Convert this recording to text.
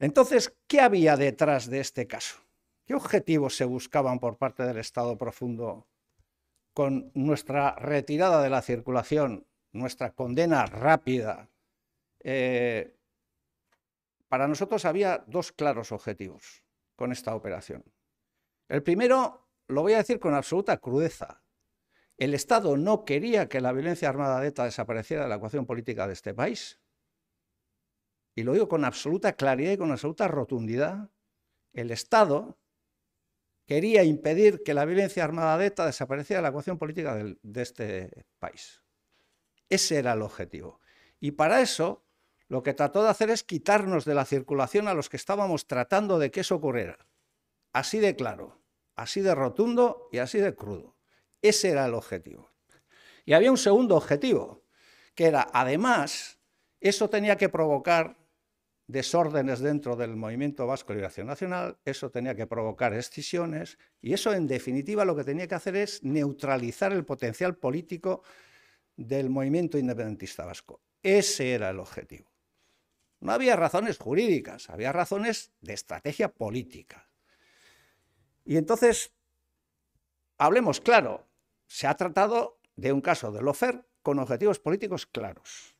Entonces, ¿qué había detrás de este caso? ¿Qué objetivos se buscaban por parte del Estado profundo con nuestra retirada de la circulación, nuestra condena rápida? Eh, para nosotros había dos claros objetivos con esta operación. El primero, lo voy a decir con absoluta crudeza, el Estado no quería que la violencia armada de ETA desapareciera de la ecuación política de este país y lo digo con absoluta claridad y con absoluta rotundidad, el Estado quería impedir que la violencia armada de ETA desapareciera de la ecuación política de este país. Ese era el objetivo. Y para eso lo que trató de hacer es quitarnos de la circulación a los que estábamos tratando de que eso ocurriera. Así de claro, así de rotundo y así de crudo. Ese era el objetivo. Y había un segundo objetivo, que era, además, eso tenía que provocar desórdenes dentro del movimiento vasco Liberación Nacional, eso tenía que provocar excisiones y eso en definitiva lo que tenía que hacer es neutralizar el potencial político del movimiento independentista vasco. Ese era el objetivo. No había razones jurídicas, había razones de estrategia política. Y entonces, hablemos claro, se ha tratado de un caso de Lofer con objetivos políticos claros.